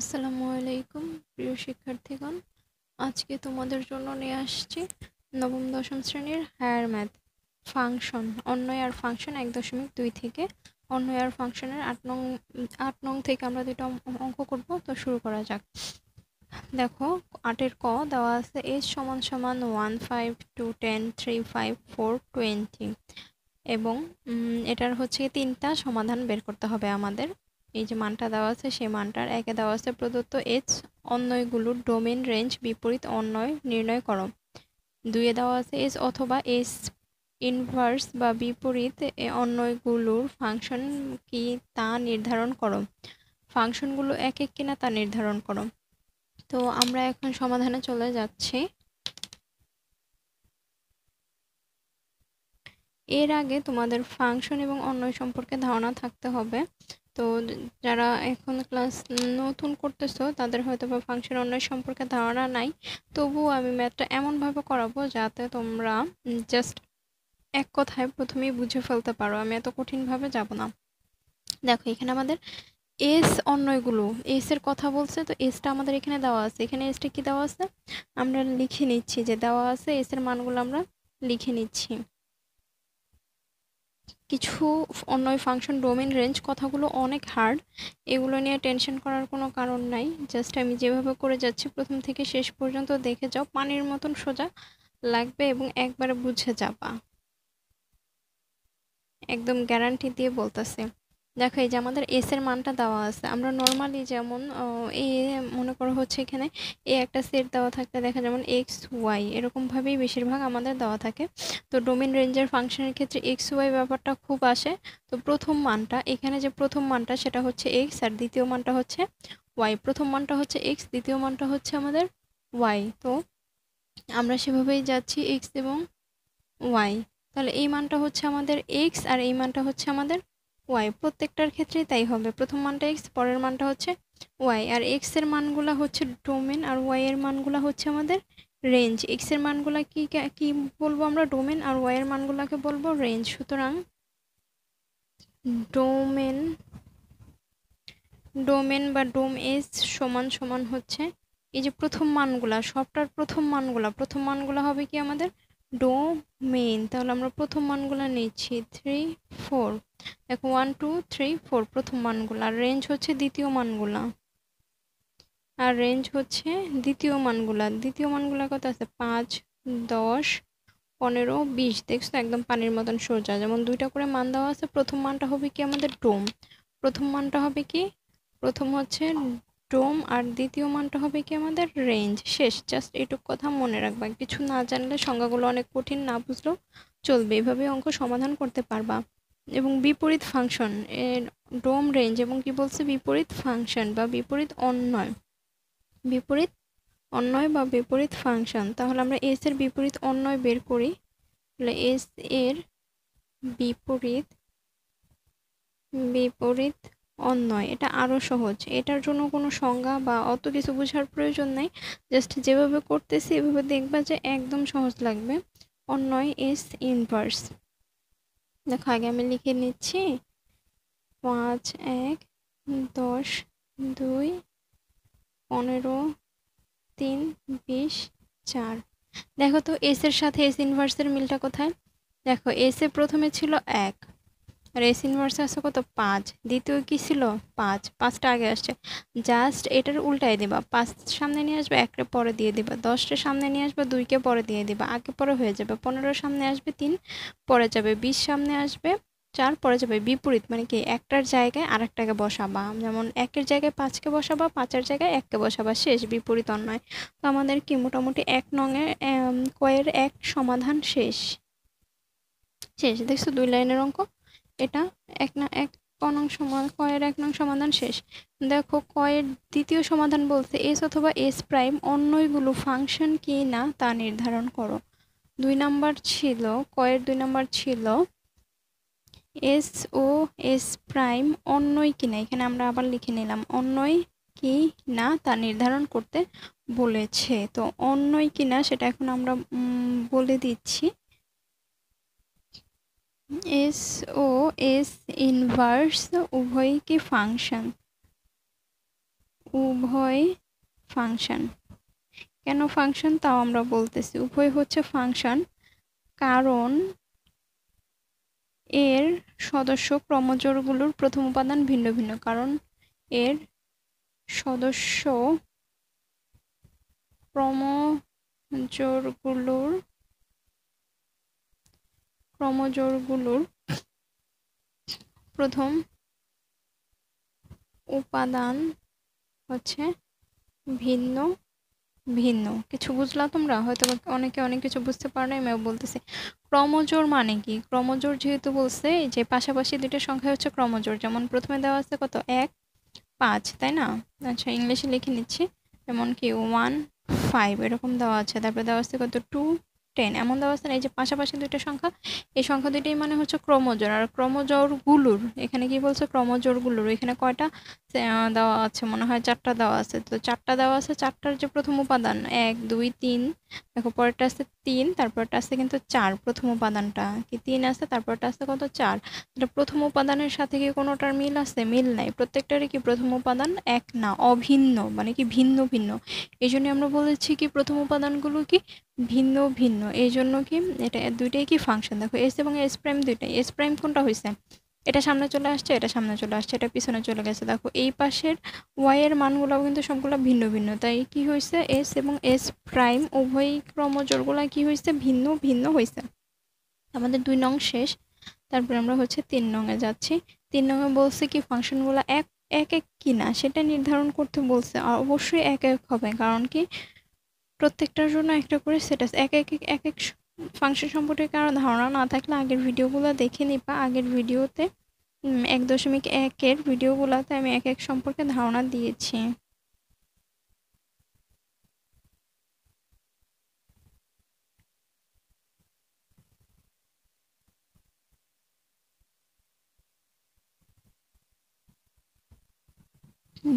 আসসালামু আলাইকুম প্রিয় শিক্ষার্থীগণ আজকে তোমাদের জন্য নিয়ে আসছি নবম দশম শ্রেণীর হায়ার ম্যাথ ফাংশন অন্য এয়ার ফাংশন এক দশমিক দুই থেকে অন্য আর ফাংশনের আট নং আট নং থেকে আমরা দুটো অঙ্ক করব তো শুরু করা যাক দেখো আটের ক দেওয়া আছে এইচ সমান সমান one five two ten three five four twenty এবং এটার হচ্ছে তিনটা সমাধান বের করতে হবে আমাদের এই যে মানটা দেওয়া আছে সেই মানটার একে দেওয়া আছে প্রদত্ত এইচ অন্যয়গুলোর ডোমেন রেঞ্জ বিপরীত অন্যয় নির্ণয় করো দুয়ে দেওয়া আছে এস অথবা এস ইনভার্স বা বিপরীত অন্যয়গুলোর ফাংশন কি তা নির্ধারণ করো ফাংশনগুলো এক এক কিনা তা নির্ধারণ করো তো আমরা এখন সমাধানে চলে যাচ্ছি এর আগে তোমাদের ফাংশন এবং অন্যয় সম্পর্কে ধারণা থাকতে হবে তো যারা এখন ক্লাস নতুন করতেছো তাদের হয়তো বা ফাংশন অন্যয় সম্পর্কে ধারণা নাই তবুও আমি ম্যাথটা এমনভাবে করাবো যাতে তোমরা জাস্ট এক কথায় প্রথমেই বুঝে ফেলতে পারো আমি এত কঠিনভাবে যাব না দেখো এখানে আমাদের এস অন্যয়গুলো এস এর কথা বলছে তো এসটা আমাদের এখানে দেওয়া আছে এখানে এসটা কি দেওয়া আছে আমরা লিখে নিচ্ছি যে দেওয়া আছে এস এর মানগুলো আমরা লিখে নিচ্ছি কিছু অন্য ফাংশন ডোমেন রেঞ্জ কথাগুলো অনেক হার্ড এগুলো নিয়ে টেনশন করার কোনো কারণ নাই জাস্ট আমি যেভাবে করে যাচ্ছি প্রথম থেকে শেষ পর্যন্ত দেখে যাও পানির মতন সোজা লাগবে এবং একবারে বুঝে যাবা একদম গ্যারান্টি দিয়ে বলতেছে দেখো এই যে আমাদের এস এর মানটা দেওয়া আছে আমরা নর্মালি যেমন এ মনে করো হচ্ছে এখানে এ একটা সেট দেওয়া থাকতে দেখা যেমন এক্স ওয়াই এরকমভাবেই বেশিরভাগ আমাদের দেওয়া থাকে তো ডোমেন রেঞ্জের ফাংশনের ক্ষেত্রে এক্স ওয়াই ব্যাপারটা খুব আসে তো প্রথম মানটা এখানে যে প্রথম মানটা সেটা হচ্ছে এক্স আর দ্বিতীয় মানটা হচ্ছে ওয়াই প্রথম মানটা হচ্ছে এক্স দ্বিতীয় মানটা হচ্ছে আমাদের ওয়াই তো আমরা সেভাবেই যাচ্ছি এক্স এবং ওয়াই তাহলে এই মানটা হচ্ছে আমাদের এক্স আর এই মানটা হচ্ছে আমাদের ওয়াই প্রত্যেকটার ক্ষেত্রেই তাই হবে প্রথম মানটা এক্স পরের মানটা হচ্ছে ওয়াই আর এক্স এর মানগুলো হচ্ছে ডোমেন আর ওয়াই এর মানগুলো হচ্ছে আমাদের রেঞ্জ এক্স এর মানগুলো কি কি বলবো আমরা ডোমেন আর ওয়াই এর মানগুলোকে বলবো রেঞ্জ সুতরাং ডোমেন ডোমেন বা ডোম এস সমান সমান হচ্ছে এই যে প্রথম মানগুলা সবটার প্রথম মানগুলা প্রথম মানগুলা হবে কি আমাদের ডোমেইন তাহলে আমরা প্রথম মানগুলো নিচ্ছি থ্রি ফোর দেখো ওয়ান টু থ্রি ফোর প্রথম মানগুলো আর রেঞ্জ হচ্ছে দ্বিতীয় মানগুলা আর রেঞ্জ হচ্ছে দ্বিতীয় মানগুলা দ্বিতীয় মানগুলা কত আছে পাঁচ দশ পনেরো বিশ দেখছো একদম পানির মতন সোজা যেমন দুইটা করে মান দেওয়া আছে প্রথম মানটা হবে কি আমাদের ডোম প্রথম মানটা হবে কি প্রথম হচ্ছে টোম আর দ্বিতীয় মানটা হবে কি আমাদের রেঞ্জ শেষ জাস্ট এটুক কথা মনে রাখবা কিছু না জানলে সংজ্ঞাগুলো অনেক কঠিন না বুঝলেও চলবে এভাবে অঙ্ক সমাধান করতে পারবা এবং বিপরীত ফাংশন ডোম রেঞ্জ এবং কি বলছে বিপরীত ফাংশন বা বিপরীত অন্যয় বিপরীত অন্যয় বা বিপরীত ফাংশন তাহলে আমরা এস এর বিপরীত অন্যয় বের করি তাহলে এস এর বিপরীত বিপরীত অন্যয় এটা আরও সহজ এটার জন্য কোনো সংজ্ঞা বা অত কিছু বোঝার প্রয়োজন নেই জাস্ট যেভাবে করতেছি এভাবে দেখবা যে একদম সহজ লাগবে অন্যয় নয় ইজ ইনভার্স দেখো আগে আমি লিখে নিচ্ছি পাঁচ এক দশ দুই পনেরো তিন বিশ চার দেখো তো এসের সাথে এস ইনভার্সের মিলটা কোথায় দেখো এসে প্রথমে ছিল এক রেসিন মার্সে আসছে কত পাঁচ দ্বিতীয় কী ছিল পাঁচ পাঁচটা আগে আসছে জাস্ট এটার উল্টাই দিবা পাঁচ সামনে নিয়ে আসবে একটা পরে দিয়ে দিবা দশটা সামনে নিয়ে আসবে দুইকে পরে দিয়ে দিবা আগে পরে হয়ে যাবে পনেরো সামনে আসবে তিন পরে যাবে বিশ সামনে আসবে চার পরে যাবে বিপরীত মানে কি একটার জায়গায় আরেকটাকে বসাবা যেমন একের জায়গায় পাঁচকে বসাবা পাঁচের জায়গায় এককে বসাবা শেষ বিপরীত অন্যায় তো আমাদের কি মোটামুটি এক নংয়ে কয়ের এক সমাধান শেষ শেষ দেখছো দুই লাইনের অঙ্ক এটা এক না এক কনং সমান কয়ের এক নং সমাধান শেষ দেখো কয়ের দ্বিতীয় সমাধান বলতে এস অথবা এস প্রাইম অন্যগুলো ফাংশন কি না তা নির্ধারণ করো দুই নাম্বার ছিল কয়ের দুই নাম্বার ছিল এস ও এস প্রাইম অন্যই না এখানে আমরা আবার লিখে নিলাম অন্যই কি না তা নির্ধারণ করতে বলেছে তো অন্যই কিনা সেটা এখন আমরা বলে দিচ্ছি এস ও এস ইনভার্স উভয় কি ফাংশন উভয় ফাংশন কেন ফাংশন তাও আমরা বলতেছি উভয় হচ্ছে ফাংশন কারণ এর সদস্য ক্রমজোড়গুলোর প্রথম উপাদান ভিন্ন ভিন্ন কারণ এর সদস্য ক্রমজোড়গুলোর ক্রমজোড়গুলোর প্রথম উপাদান হচ্ছে ভিন্ন ভিন্ন কিছু বুঝলা তোমরা হয়তো অনেকে অনেক কিছু বুঝতে পারো না আমি বলতেছি ক্রমজোর মানে কি ক্রমজোর যেহেতু বলছে যে পাশাপাশি দুটো সংখ্যা হচ্ছে ক্রমজোর যেমন প্রথমে দেওয়া আছে কত এক পাঁচ তাই না আচ্ছা ইংলিশে লিখে নিচ্ছি যেমন কি ওয়ান ফাইভ এরকম দেওয়া আছে তারপরে দেওয়া আছে কত টু টেন এমন দেওয়া আছে এই যে পাশাপাশি দুইটা সংখ্যা এই সংখ্যা দুইটাই মানে হচ্ছে ক্রমজোর আর ক্রমজোরগুলোর এখানে কি বলছে গুলুর এখানে কয়টা দেওয়া আছে মনে হয় চারটা দেওয়া আছে তো চারটা দেওয়া আছে চারটার যে প্রথম উপাদান এক দুই তিন দেখো পরেরটা আসছে তিন তারপরটা আছে কিন্তু চার প্রথম উপাদানটা কি তিন আসছে তারপরটা আছে কত চার তাহলে প্রথম উপাদানের সাথে কি কোনোটার মিল আছে মিল নাই প্রত্যেকটারই কি প্রথম উপাদান এক না অভিন্ন মানে কি ভিন্ন ভিন্ন এই জন্য আমরা বলেছি কি প্রথম উপাদানগুলো কি ভিন্ন ভিন্ন এই জন্য কি এটা দুইটাই কি ফাংশন দেখো এস এবং এস প্রাইম দুইটাই এস প্রাইম কোনটা হয়েছে এটা সামনে চলে আসছে এটা সামনে চলে আসছে এটা পিছনে চলে গেছে দেখো এই পাশের ওয়াইয়ের মানগুলোও কিন্তু সবগুলো ভিন্ন ভিন্ন তাই কি হয়েছে এস এবং এস প্রাইম উভয় ক্রমজোরগুলো কি হয়েছে ভিন্ন ভিন্ন হয়েছে আমাদের দুই নং শেষ তারপরে আমরা হচ্ছে তিন নংয়ে যাচ্ছি তিন নংয়ে বলছে কি ফাংশনগুলো এক এক এক কি না সেটা নির্ধারণ করতে বলছে অবশ্যই এক এক হবে কারণ কি প্রত্যেকটার জন্য একটা করে সেটা এক এক এক এক ফাংশন সম্পর্কে কারো ধারণা না থাকলে আগের ভিডিওগুলো দেখে নিবা আগের ভিডিওতে এক দশমিক একের ভিডিওগুলোতে আমি এক এক সম্পর্কে ধারণা দিয়েছি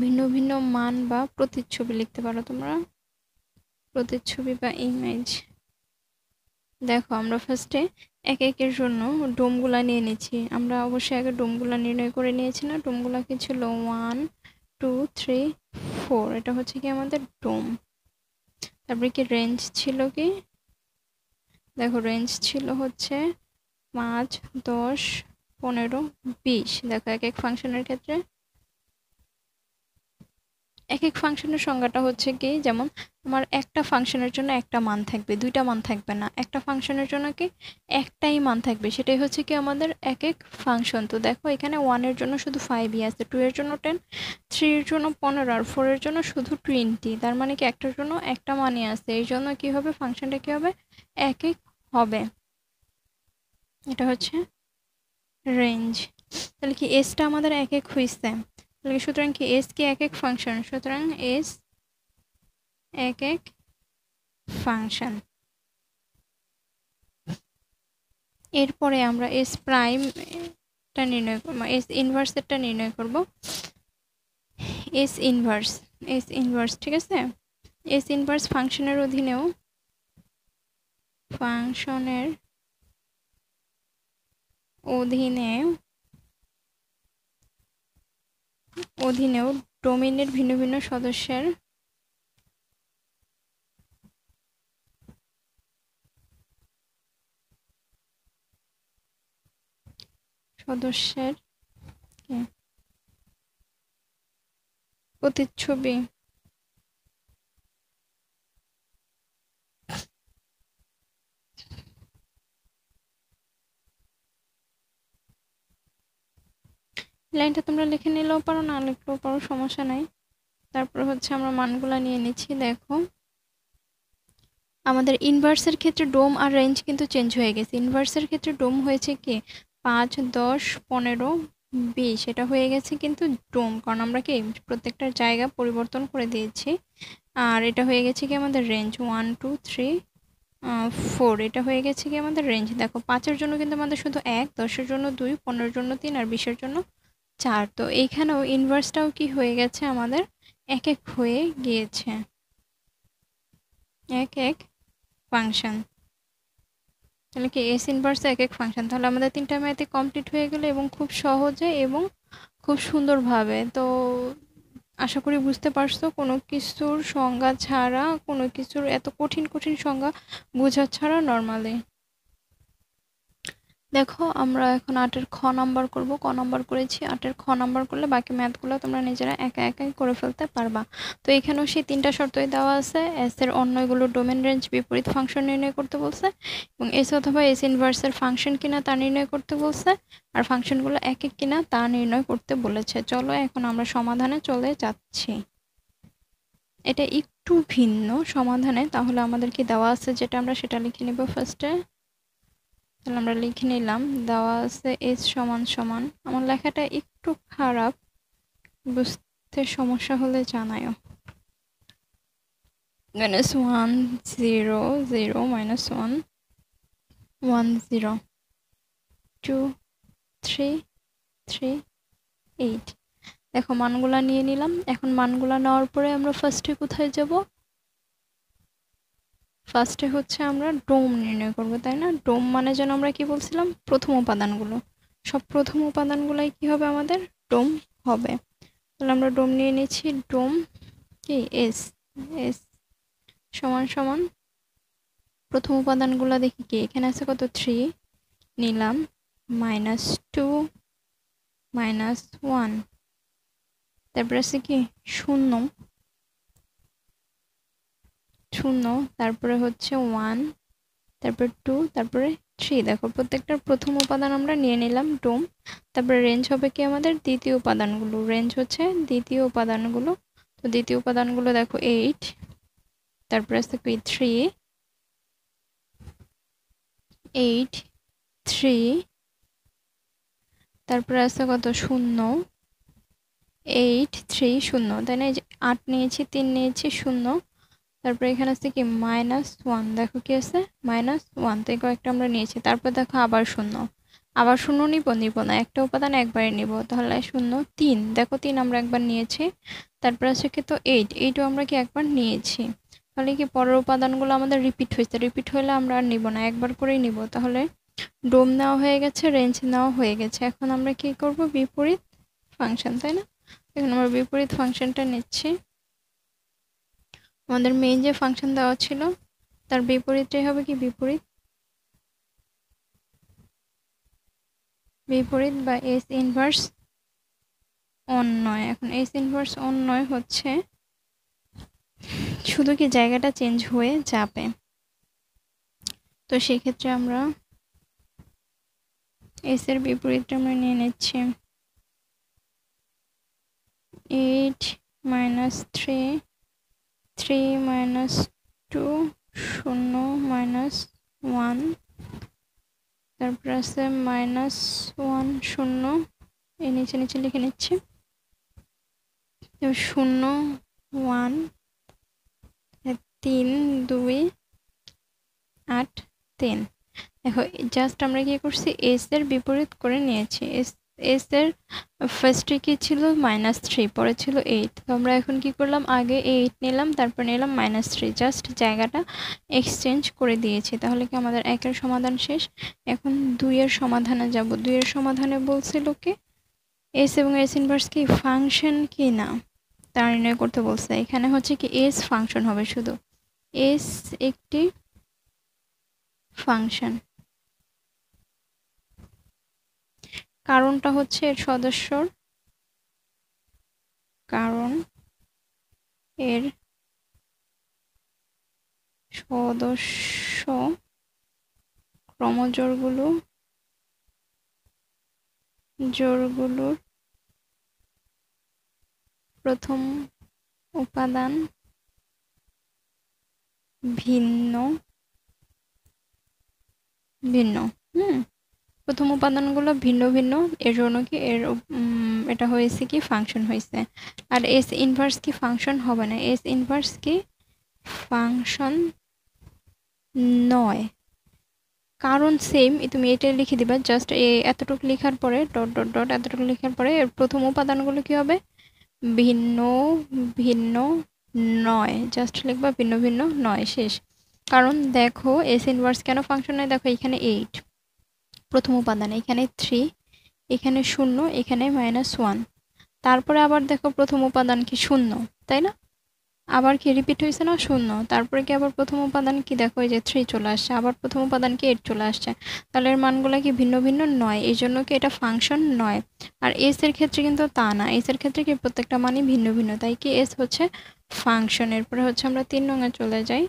ভিন্ন ভিন্ন মান বা প্রতিচ্ছবি লিখতে পারো তোমরা প্রতিচ্ছবি বা ইমেজ দেখো আমরা ফার্স্টে এক একের জন্য ডোমগুলা নিয়ে নিচ্ছি আমরা অবশ্যই আগে ডোমগুলা নির্ণয় করে নিয়েছি না কি ছিল ওয়ান টু থ্রি ফোর এটা হচ্ছে কি আমাদের ডোম তারপরে কি রেঞ্জ ছিল কি দেখো রেঞ্জ ছিল হচ্ছে পাঁচ দশ পনেরো বিশ দেখো এক এক ফাংশনের ক্ষেত্রে এক এক ফাংশনের সংজ্ঞাটা হচ্ছে কি যেমন আমার একটা ফাংশনের জন্য একটা মান থাকবে দুইটা মান থাকবে না একটা ফাংশনের জন্য কি একটাই মান থাকবে সেটাই হচ্ছে কি আমাদের এক এক ফাংশন তো দেখো এখানে ওয়ানের জন্য শুধু ফাইভই আছে টু এর জন্য টেন থ্রির জন্য পনেরো আর ফোরের জন্য শুধু টোয়েন্টি তার মানে কি একটার জন্য একটা মানই আছে এই জন্য কি হবে ফাংশনটা কি হবে এক এক হবে এটা হচ্ছে রেঞ্জ তাহলে কি এসটা আমাদের এক এক হয়েছে সুতরাং কি এস কি এক এক ফাংশন সুতরাং এস এক এক ফাংশন এরপরে আমরা এস প্রাইমটা নির্ণয় করব এস ইনভার্সেরটা নির্ণয় করব এস ইনভার্স এস ইনভার্স ঠিক আছে এস ইনভার্স ফাংশনের অধীনেও ফাংশনের অধীনে অধীনেও ডোমিনের ভিন্ন ভিন্ন সদস্যের সদস্যের প্রতিচ্ছবি লাইনটা তোমরা লিখে নিলেও পারো না লিখলেও পারো সমস্যা নাই তারপর হচ্ছে আমরা মানগুলো নিয়ে নিচ্ছি দেখো আমাদের ইনভার্সের ক্ষেত্রে ডোম আর রেঞ্জ কিন্তু চেঞ্জ হয়ে গেছে ইনভার্সের ক্ষেত্রে ডোম হয়েছে কি পাঁচ দশ পনেরো বিশ এটা হয়ে গেছে কিন্তু ডোম কারণ আমরা কি প্রত্যেকটা জায়গা পরিবর্তন করে দিয়েছি আর এটা হয়ে গেছে কি আমাদের range one two three four এটা হয়ে গেছে কি আমাদের রেঞ্জ দেখো পাঁচের জন্য কিন্তু আমাদের শুধু এক দশের জন্য দুই পনেরোর জন্য তিন আর বিশের জন্য চার তো এইখানেও ইনভার্সটাও কি হয়ে গেছে আমাদের এক এক হয়ে গিয়েছে এক এক ফাংশন তাহলে কি এস ইনভার্স এক এক ফাংশন তাহলে আমাদের তিনটা ম্যাথে কমপ্লিট হয়ে গেলে এবং খুব সহজে এবং খুব সুন্দরভাবে তো আশা করি বুঝতে পারছো কোনো কিছুর সংজ্ঞা ছাড়া কোনো কিছুর এত কঠিন কঠিন সংজ্ঞা বোঝা ছাড়া নর্মালি দেখো আমরা এখন আটের খ নাম্বার করব ক নাম্বার করেছি আটের খ নাম্বার করলে বাকি ম্যাথগুলো তোমরা নিজেরা একা একাই করে ফেলতে পারবা তো এখানেও সেই তিনটা শর্তই দেওয়া আছে এস এর অন্যগুলো ডোমেন রেঞ্জ বিপরীত ফাংশন নির্ণয় করতে বলছে এবং এস অথবা এস ইনভার্সের ফাংশন কিনা তা নির্ণয় করতে বলছে আর ফাংশনগুলো এক এক কিনা তা নির্ণয় করতে বলেছে চলো এখন আমরা সমাধানে চলে যাচ্ছি এটা একটু ভিন্ন সমাধানে তাহলে আমাদের কি দেওয়া আছে যেটা আমরা সেটা লিখে নেব ফার্স্টে তাহলে আমরা লিখে নিলাম দেওয়া আছে এস সমান সমান আমার লেখাটা একটু খারাপ বুঝতে সমস্যা হলে জানায়ও minus one zero zero minus one one zero two three three eight দেখো মানগুলা নিয়ে নিলাম এখন মানগুলা নেওয়ার পরে আমরা ফার্স্টে কোথায় যাব ফার্স্টে হচ্ছে আমরা ডোম নির্ণয় করব তাই না ডোম মানে যেন আমরা কি বলছিলাম প্রথম উপাদানগুলো সব প্রথম উপাদানগুলাই কি হবে আমাদের ডোম হবে তাহলে আমরা ডোম নিয়ে নিচ্ছি ডোম কি এস এস সমান সমান প্রথম উপাদানগুলো দেখি কি এখানে আছে কত থ্রি নিলাম মাইনাস টু মাইনাস ওয়ান তারপরে আছে কি শূন্য শূন্য তারপরে হচ্ছে ওয়ান তারপরে টু তারপরে থ্রি দেখো প্রত্যেকটার প্রথম উপাদান আমরা নিয়ে নিলাম টুম তারপরে রেঞ্জ হবে কি আমাদের দ্বিতীয় উপাদানগুলো রেঞ্জ হচ্ছে দ্বিতীয় উপাদানগুলো তো দ্বিতীয় উপাদানগুলো দেখো এইট তারপরে আসতে কি থ্রি এইট থ্রি তারপরে আসতে কত শূন্য এইট থ্রি শূন্য তাই না আট নিয়েছি তিন নিয়েছি শূন্য তারপরে এখানে আছে কি মাইনাস ওয়ান দেখো কি আছে মাইনাস ওয়ান থেকে কয়েকটা আমরা নিয়েছি তারপর দেখো আবার শূন্য আবার শূন্য নিব নিব না একটা উপাদান একবারে নিব তাহলে শূন্য তিন দেখো তিন আমরা একবার নিয়েছি তারপর আছে কি তো এইট এইটও আমরা কি একবার নিয়েছি তাহলে কি পরের উপাদানগুলো আমাদের রিপিট হয়েছে রিপিট হলে আমরা আর নিব না একবার করেই নিব তাহলে ডোম নেওয়া হয়ে গেছে রেঞ্জ নেওয়া হয়ে গেছে এখন আমরা কি করব বিপরীত ফাংশন তাই না এখন আমরা বিপরীত ফাংশনটা নিচ্ছি আমাদের মেইন যে ফাংশন দেওয়া ছিল তার বিপরীতটাই হবে কি বিপরীত বিপরীত বা এস ইনভার্স অন নয় এখন এস ইনভার্স অন নয় হচ্ছে শুধু কি জায়গাটা চেঞ্জ হয়ে যাবে তো সেক্ষেত্রে আমরা এস এর বিপরীতটা আমরা নিয়ে নিচ্ছি eight minus three three minus two শূন্য মাইনাস ওয়ান তারপর আছে মাইনাস ওয়ান শূন্য এই নিচে নিচে লিখে নিচ্ছে শূন্য ওয়ান তিন দুই আট তিন দেখো জাস্ট আমরা কি করছি এস এর বিপরীত করে নিয়েছি এস এস এর ফার্স্টে কী ছিল মাইনাস থ্রি পরে ছিল এইট তো আমরা এখন কি করলাম আগে এইট নিলাম তারপর নিলাম মাইনাস থ্রি জাস্ট জায়গাটা এক্সচেঞ্জ করে দিয়েছি তাহলে কি আমাদের একের সমাধান শেষ এখন দুইয়ের সমাধানে যাব দুইয়ের সমাধানে বলছিল কি এস এবং এস ইনভার্স কি ফাংশন কি না তা নির্ণয় করতে বলছে এখানে হচ্ছে কি এস ফাংশন হবে শুধু এস একটি ফাংশন কারণটা হচ্ছে এর সদস্যর কারণ এর সদস্য ক্রমজোরগুলো জোরগুলোর প্রথম উপাদান ভিন্ন ভিন্ন হুম প্রথম উপাদানগুলো ভিন্ন ভিন্ন এর জন্য কি এর এটা হয়েছে কি ফাংশন হয়েছে আর এস ইনভার্স কি ফাংশন হবে না এস ইনভার্স কি ফাংশন নয় কারণ সেম তুমি এটা লিখে দিবা জাস্ট এতটুকু লেখার পরে ডট ডট ডট এতটুকু লেখার পরে এর প্রথম উপাদানগুলো কি হবে ভিন্ন ভিন্ন নয় জাস্ট লিখবা ভিন্ন ভিন্ন নয় শেষ কারণ দেখো এস ইনভার্স কেন ফাংশন নয় দেখো এখানে এইট প্রথম উপাদান এখানে থ্রি এখানে শূন্য এখানে মাইনাস ওয়ান তারপরে আবার দেখো প্রথম উপাদান কি শূন্য তাই না আবার কি রিপিট হয়েছে না শূন্য তারপরে কি আবার প্রথম উপাদান কি দেখো এই যে থ্রি চলে আসছে আবার প্রথম উপাদান কি এইট চলে আসছে তাহলে এর মানগুলো কি ভিন্ন ভিন্ন নয় এই জন্য কি এটা ফাংশন নয় আর এস এর ক্ষেত্রে কিন্তু তা না এস এর ক্ষেত্রে কি প্রত্যেকটা মানই ভিন্ন ভিন্ন তাই কি এস হচ্ছে ফাংশন এরপরে হচ্ছে আমরা তিন রঙে চলে যাই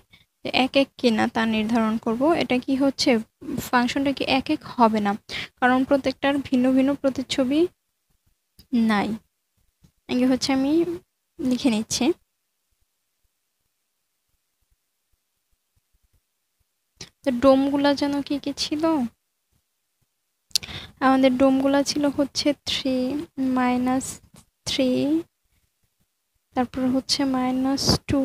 এক এক কিনা তা নির্ধারণ করব এটা কি হচ্ছে ফাংশনটা কি এক এক হবে না কারণ প্রত্যেকটার ভিন্ন ভিন্ন প্রতিচ্ছবি নাই আগে হচ্ছে আমি লিখে নিচ্ছি তো ডোমগুলা যেন কি কি ছিল আমাদের ডোমগুলা ছিল হচ্ছে থ্রি মাইনাস থ্রি তারপর হচ্ছে মাইনাস টু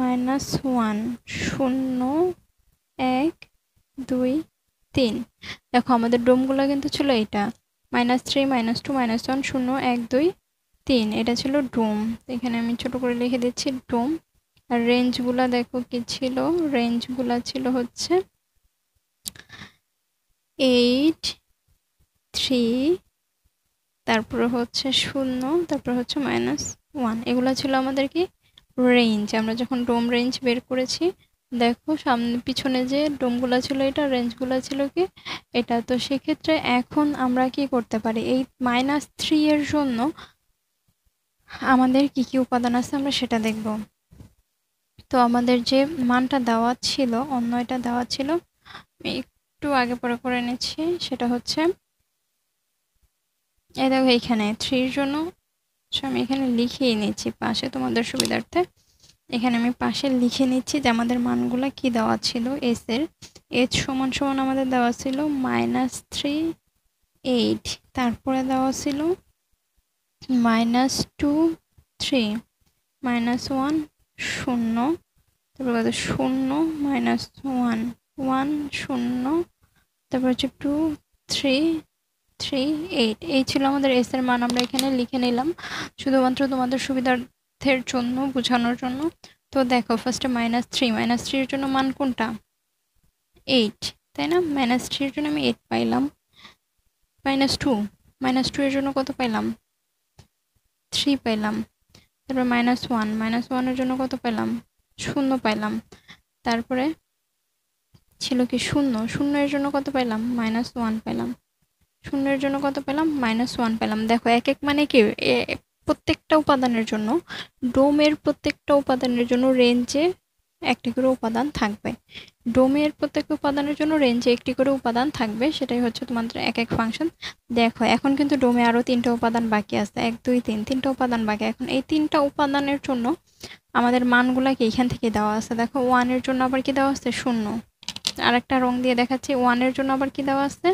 মাইনাস ওয়ান শূন্য এক দুই তিন দেখো আমাদের ডোমগুলো কিন্তু ছিল এটা minus three minus two minus one শূন্য এক দুই তিন এটা ছিল ডোম এখানে আমি ছোট করে লিখে দিচ্ছি ডোম আর রেঞ্জগুলো দেখো কি ছিল রেঞ্জগুলো ছিল হচ্ছে এইট থ্রি তারপরে হচ্ছে শূন্য তারপরে হচ্ছে মাইনাস ওয়ান এগুলো ছিল আমাদের কি রেঞ্জ আমরা যখন ডোম রেঞ্জ বের করেছি দেখো সামনে পিছনে যে ডোমগুলো ছিল এটা রেঞ্জগুলো ছিল কি এটা তো সেক্ষেত্রে এখন আমরা কি করতে পারি এই মাইনাস থ্রি এর জন্য আমাদের কি কি উপাদান আছে আমরা সেটা দেখব তো আমাদের যে মানটা দেওয়া ছিল অন্য এটা দেওয়া ছিল একটু আগে পরে করে নিচ্ছি সেটা হচ্ছে এই দেখো এইখানে থ্রির জন্য হচ্ছে আমি এখানে লিখিয়ে নিচ্ছি পাশে তোমাদের সুবিধার্থে এখানে আমি পাশে লিখে নিচ্ছি যে আমাদের মানগুলো কি দেওয়া ছিল এস এর এইচ সমান সমান আমাদের দেওয়া ছিল মাইনাস থ্রি এইট তারপরে দেওয়া ছিল minus two three minus one শূন্য তারপর কত শূন্য মাইনাস ওয়ান ওয়ান শূন্য তারপর হচ্ছে টু থ্রি থ্রি এইট এই ছিল আমাদের এস এর মান আমরা এখানে লিখে নিলাম শুধুমাত্র তোমাদের সুবিধার্থের জন্য বোঝানোর জন্য তো দেখো ফার্স্টে মাইনাস থ্রি মাইনাস থ্রির জন্য মান কোনটা এইট তাই না মাইনাস থ্রির জন্য আমি এইট পাইলাম মাইনাস টু মাইনাস টু এর জন্য কত পাইলাম থ্রি পাইলাম তারপরে মাইনাস ওয়ান মাইনাস ওয়ানের জন্য কত পেলাম শূন্য পাইলাম তারপরে ছিল কি শূন্য শূন্য এর জন্য কত পাইলাম মাইনাস ওয়ান পাইলাম শূন্যের জন্য কত পেলাম মাইনাস ওয়ান পেলাম দেখো এক এক মানে কি প্রত্যেকটা উপাদানের জন্য ডোমের প্রত্যেকটা উপাদানের জন্য রেঞ্জে একটি করে উপাদান থাকবে ডোমের প্রত্যেক উপাদানের জন্য রেঞ্জে একটি করে উপাদান থাকবে সেটাই হচ্ছে তোমাদের এক এক ফাংশন দেখো এখন কিন্তু ডোমে আরও তিনটা উপাদান বাকি আছে এক দুই তিন তিনটা উপাদান বাকি এখন এই তিনটা উপাদানের জন্য আমাদের মানগুলাকে এখান থেকে দেওয়া আছে দেখো ওয়ানের জন্য আবার কি দেওয়া আছে শূন্য আর একটা রং দিয়ে দেখাচ্ছি ওয়ানের জন্য আবার কি দেওয়া আছে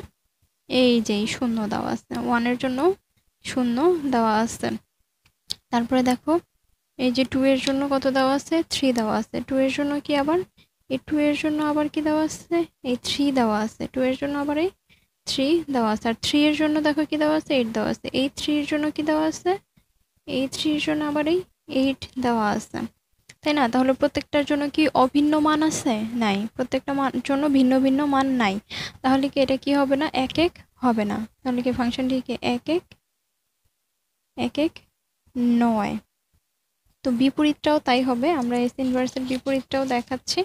এই যে শূন্য দেওয়া আছে ওয়ানের জন্য শূন্য দেওয়া আছে তারপরে দেখো এই যে টু এর জন্য কত দেওয়া আছে থ্রি দেওয়া আছে টু এর জন্য কি আবার এই টু এর জন্য আবার কি দেওয়া আছে এই থ্রি দেওয়া আছে টু এর জন্য আবার এই থ্রি দেওয়া আছে আর থ্রি এর জন্য দেখো কি দেওয়া আছে এইট দেওয়া আছে এই থ্রির জন্য কি দেওয়া আছে এই থ্রির জন্য আবার এই এইট দেওয়া আছে তাই না তাহলে প্রত্যেকটার জন্য কি অভিন্ন মান আছে নাই প্রত্যেকটা মান জন্য ভিন্ন ভিন্ন মান নাই তাহলে কি এটা কি হবে না এক এক হবে না তাহলে কি কি এক এক এক এক নয় তো বিপরীতটাও তাই হবে আমরা এস ইনভার্সের বিপরীতটাও দেখাচ্ছি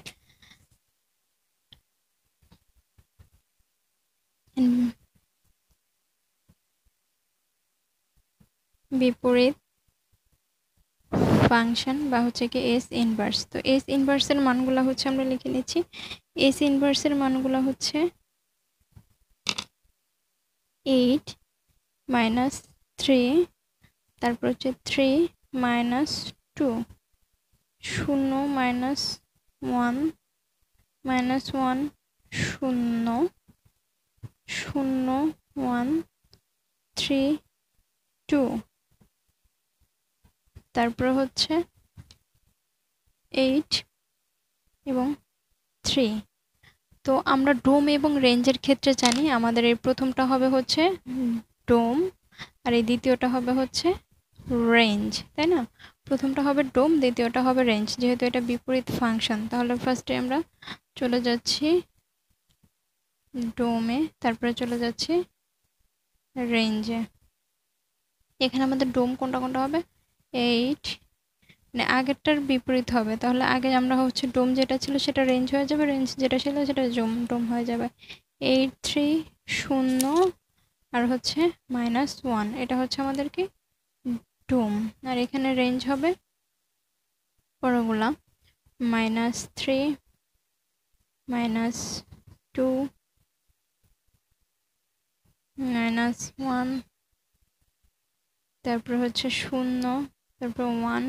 বিপরীত ফাংশন বা হচ্ছে কি এস ইনভার্স তো এস ইনভার্সের মানগুলো হচ্ছে আমরা লিখে নিচ্ছি এস ইনভার্সের মানগুলো হচ্ছে এইট মাইনাস থ্রি তারপর হচ্ছে থ্রি মাইনাস টু শূন্য মাইনাস ওয়ান মাইনাস ওয়ান শূন্য শূন্য ওয়ান থ্রি টু তারপর হচ্ছে এইট এবং থ্রি তো আমরা ডোম এবং রেঞ্জের ক্ষেত্রে জানি আমাদের এই প্রথমটা হবে হচ্ছে ডোম আর এই দ্বিতীয়টা হবে হচ্ছে রেঞ্জ তাই না প্রথমটা হবে ডোম দ্বিতীয়টা হবে রেঞ্জ যেহেতু এটা বিপরীত ফাংশন তাহলে ফার্স্টে আমরা চলে যাচ্ছি ডোমে তারপরে চলে যাচ্ছি রেঞ্জে এখানে আমাদের ডোম কোনটা কোনটা হবে এইট মানে আগেরটার বিপরীত হবে তাহলে আগে আমরা হচ্ছে ডোম যেটা ছিল সেটা রেঞ্জ হয়ে যাবে রেঞ্জ যেটা ছিল সেটা জোম ডোম হয়ে যাবে এইট থ্রি শূন্য আর হচ্ছে মাইনাস ওয়ান এটা হচ্ছে আমাদের কি ডোম আর এখানে রেঞ্জ হবে পরগুলা minus three minus two minus one তারপর হচ্ছে শূন্য তারপর ওয়ান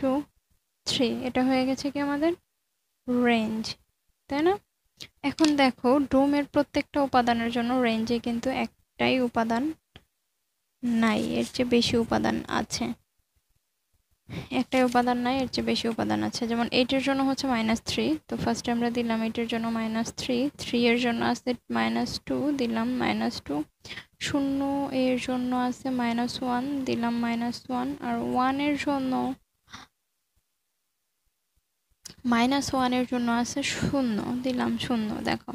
টু থ্রি এটা হয়ে গেছে কি আমাদের রেঞ্জ তাই না এখন দেখো ডোমের প্রত্যেকটা উপাদানের জন্য রেঞ্জে কিন্তু একটাই উপাদান নাই এর চেয়ে বেশি উপাদান আছে একটাই উপাদান নাই এর চেয়ে বেশি উপাদান আছে যেমন এইটের জন্য হচ্ছে মাইনাস থ্রি তো ফার্স্টে আমরা দিলাম এইটের জন্য মাইনাস থ্রি থ্রি এর জন্য আছে মাইনাস টু দিলাম মাইনাস টু শূন্য এর জন্য আছে মাইনাস ওয়ান দিলাম মাইনাস ওয়ান আর ওয়ানের জন্য মাইনাস ওয়ানের জন্য আছে শূন্য দিলাম শূন্য দেখো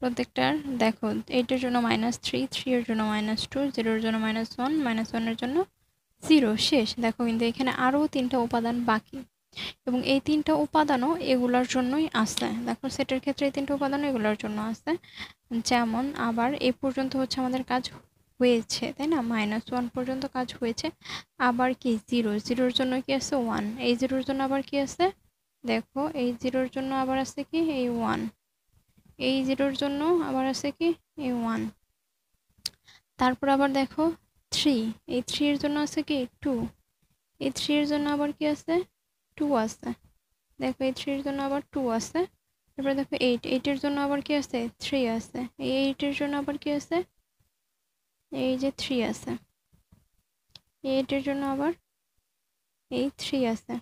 প্রত্যেকটার দেখো এইটের জন্য মাইনাস থ্রি থ্রি এর জন্য মাইনাস টু জিরোর জন্য মাইনাস ওয়ান মাইনাস ওয়ানের জন্য জিরো শেষ দেখো কিন্তু এখানে আরও তিনটা উপাদান বাকি এবং এই তিনটা উপাদানও এগুলার জন্যই আসছে দেখো সেটের ক্ষেত্রে এই তিনটা উপাদানও এগুলোর জন্য আসছে যেমন আবার এ পর্যন্ত হচ্ছে আমাদের কাজ হয়েছে তাই না মাইনাস ওয়ান পর্যন্ত কাজ হয়েছে আবার কি জিরো জিরোর জন্য কি আছে ওয়ান এই জিরোর জন্য আবার কি আছে দেখো এই জিরোর জন্য আবার আছে কি এই ওয়ান এই জিরোর জন্য আবার আছে কি এই ওয়ান তারপর আবার দেখো থ্রি এই থ্রি জন্য আছে কি টু এই থ্রি এর জন্য আবার কি আছে টু আছে দেখো এই থ্রির জন্য আবার টু আছে তারপরে দেখো এইট এইটের জন্য আবার কি আছে থ্রি আছে এই এইটের জন্য আবার কি আছে এই যে থ্রি আছে এইটের জন্য আবার এই থ্রি আছে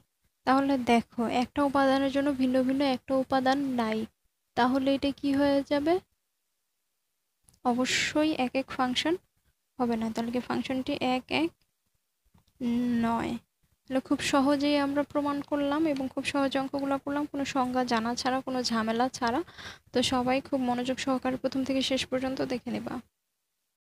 তাহলে দেখো একটা উপাদানের জন্য ভিন্ন ভিন্ন একটা উপাদান নাই তাহলে এটা কি হয়ে যাবে অবশ্যই এক এক ফাংশন হবে না তাহলে কি ফাংশনটি এক এক নয় তাহলে খুব সহজেই আমরা প্রমাণ করলাম এবং খুব সহজে অঙ্কগুলো করলাম কোনো সংজ্ঞা জানা ছাড়া কোনো ঝামেলা ছাড়া তো সবাই খুব মনোযোগ সহকারে প্রথম থেকে শেষ পর্যন্ত দেখে নেবা